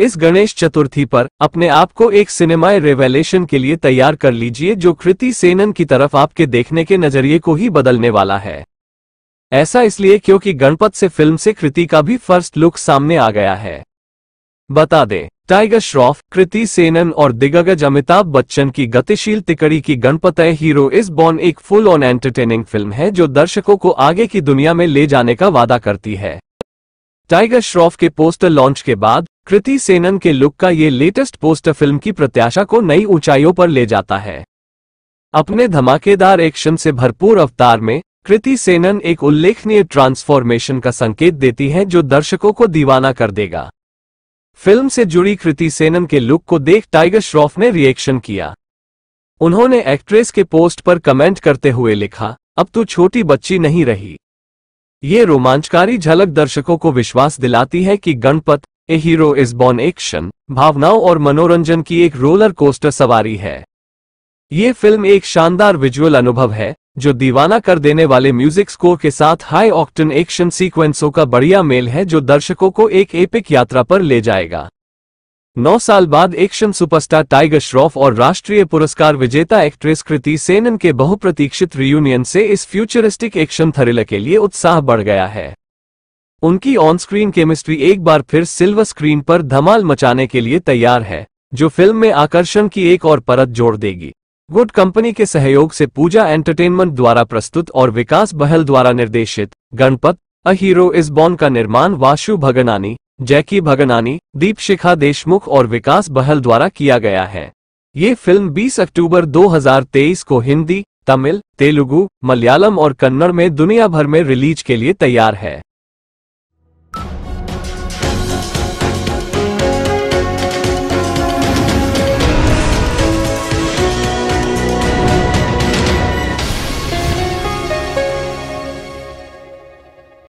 इस गणेश चतुर्थी पर अपने आप को एक सिनेमाई रेवेलेशन के लिए तैयार कर लीजिए जो कृति सेनन की तरफ आपके देखने के नजरिए को ही बदलने वाला है ऐसा इसलिए क्योंकि गणपत से फिल्म से कृति का भी फर्स्ट लुक सामने आ गया है बता दें टाइगर श्रॉफ कृति सेनन और दिग्गज अमिताभ बच्चन की गतिशील तिकड़ी की गणपत हीरो इस बॉन एक फुल ऑन एंटरटेनिंग फिल्म है जो दर्शकों को आगे की दुनिया में ले जाने का वादा करती है टाइगर श्रॉफ के पोस्टर लॉन्च के बाद कृति सेनन के लुक का ये लेटेस्ट पोस्टर फिल्म की प्रत्याशा को नई ऊंचाइयों पर ले जाता है अपने धमाकेदार एक्शन से भरपूर अवतार में कृति सेनन एक उल्लेखनीय ट्रांसफॉर्मेशन का संकेत देती है जो दर्शकों को दीवाना कर देगा फिल्म से जुड़ी कृति सेनन के लुक को देख टाइगर श्रॉफ ने रिएक्शन किया उन्होंने एक्ट्रेस के पोस्ट पर कमेंट करते हुए लिखा अब तू छोटी बच्ची नहीं रही ये रोमांचकारी झलक दर्शकों को विश्वास दिलाती है कि Ganapath a hero is born action भावनाओं और मनोरंजन की एक रोलर कोस्टर सवारी है ये फिल्म एक शानदार विजुअल अनुभव है जो दीवाना कर देने वाले म्यूजिक स्कोर के साथ हाई ऑक्टन एक्शन सीक्वेंसों का बढ़िया मेल है जो दर्शकों को एक एपिक यात्रा पर ले जाएगा नौ साल बाद एक्शन सुपरस्टार टाइगर श्रॉफ और राष्ट्रीय पुरस्कार विजेता एक्ट्रेस कृति सेनन के बहुप्रतीक्षित रियूनियन से इस फ्यूचरिस्टिक एक्शन थ्रिलर के लिए उत्साह बढ़ गया है उनकी ऑन स्क्रीन केमिस्ट्री एक बार फिर सिल्वर स्क्रीन पर धमाल मचाने के लिए तैयार है जो फिल्म में आकर्षण की एक और परत जोड़ देगी गुड कंपनी के सहयोग से पूजा एंटरटेनमेंट द्वारा प्रस्तुत और विकास बहल द्वारा निर्देशित गणपत अ हीरो इज बॉन का निर्माण वाशु भगनानी जैकी भगनानी दीपशिखा देशमुख और विकास बहल द्वारा किया गया है ये फिल्म 20 अक्टूबर 2023 को हिंदी तमिल तेलुगु मलयालम और कन्नड़ में दुनिया भर में रिलीज के लिए तैयार है